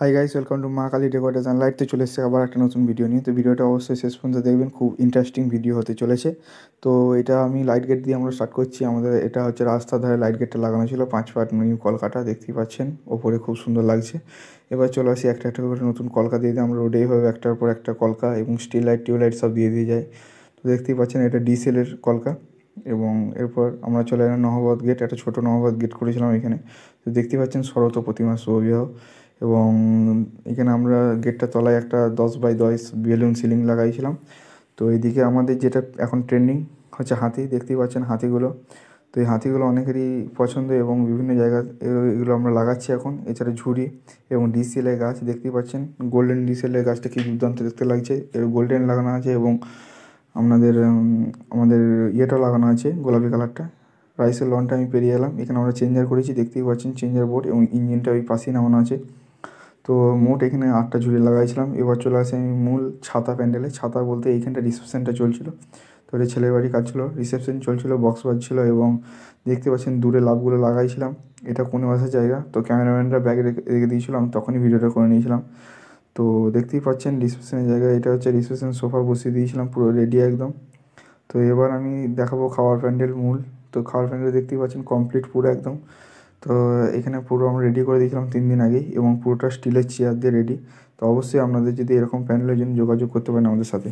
hi guys welcome to মা Kali decorators জান light চলে এসেছে আবার একটা নতুন ভিডিও নিয়ে তো ভিডিওটা অবশ্যই শেষ পর্যন্ত দেখবেন খুব ইন্টারেস্টিং ভিডিও হতে চলেছে তো এটা আমি লাইট গেট দিয়ে আমরা স্টার্ট করছি আমাদের এটা হচ্ছে রাস্তার ধারে লাইট গেটটা লাগানো ছিল পাঁচ পাট নিউ কলকাতা দেখতেই পাচ্ছেন ওপরে খুব সুন্দর লাগছে এবার চলে আসি একটা একটা করে নতুন কলকা দিয়ে দিই আমরা রোডে হবে একটার পর একটা কলকা এবং স্টিল লাইট টিউব লাইট সব দিয়ে দিয়ে যায় তো দেখতেই পাচ্ছেন এটা ডিসেলের কলকা এবং এরপর আমরা চলে এলাম নহবত গেট একটা ছোটো নহবত গেট করেছিলাম এখানে তো দেখতে পাচ্ছেন শরত প্রতিমা শুভবিবাহ এবং এখানে আমরা গেটটা তলায় একটা দশ বাই দশ বেলুন সিলিং লাগাইছিলাম তো এইদিকে আমাদের যেটা এখন ট্রেন্ডিং হচ্ছে হাতি দেখতেই পাচ্ছেন হাতিগুলো তো এই হাতিগুলো অনেকেরই পছন্দ এবং বিভিন্ন জায়গা এগুলো আমরা লাগাচ্ছি এখন এছাড়া ঝুড়ি এবং ডিসেলের গাছ দেখতেই পাচ্ছেন গোল্ডেন ডিসেলের গাছটা কি দুর্দান্ত দেখতে লাগছে এর গোল্ডেন লাগানো আছে এবং আপনাদের আমাদের ইয়েটা লাগানো আছে গোলাপি কালারটা রাইসের লনটা আমি পেরিয়ে এলাম এখানে আমরা চেঞ্জার করেছি দেখতেই পাচ্ছেন চেঞ্জার বোর্ড এবং ইঞ্জিনটা ওই পাশেই নামানো আছে তো মোট এখানে আটটা ঝুড়ি লাগাইছিলাম এবার চলে আসে আমি মূল ছাতা প্যান্ডেলে ছাতা বলতে এইখানটা রিসেপশনটা চলছিল তো এটা ছেলের বাড়ি কাজ ছিল রিসেপশন চলছিল বক্স বাজছিল এবং দেখতে পাচ্ছেন দূরে লাভগুলো লাগাইছিলাম এটা কোনো বাসার জায়গা তো ক্যামেরাম্যানরা ব্যাগে রেখে রেখে দিয়েছিলাম তখনই ভিডিওটা করে নিয়েছিলাম তো দেখতেই পাচ্ছেন রিসেপশনের জায়গায় এটা হচ্ছে রিসেপশন সোফা বসিয়ে দিয়েছিলাম পুরো রেডি একদম তো এবার আমি দেখাবো খাওয়ার প্যান্ডেল মূল তো খাওয়ার প্যান্ডেল দেখতেই পাচ্ছেন কমপ্লিট পুরো একদম তো এখানে পুরো আমরা রেডি করে দিয়েছিলাম তিন দিন আগেই এবং পুরোটা স্টিলের চেয়ার দিয়ে রেডি তো অবশ্যই আপনাদের যদি এরকম প্যান্ডেলের জন্য যোগাযোগ করতে পারেন আমাদের সাথে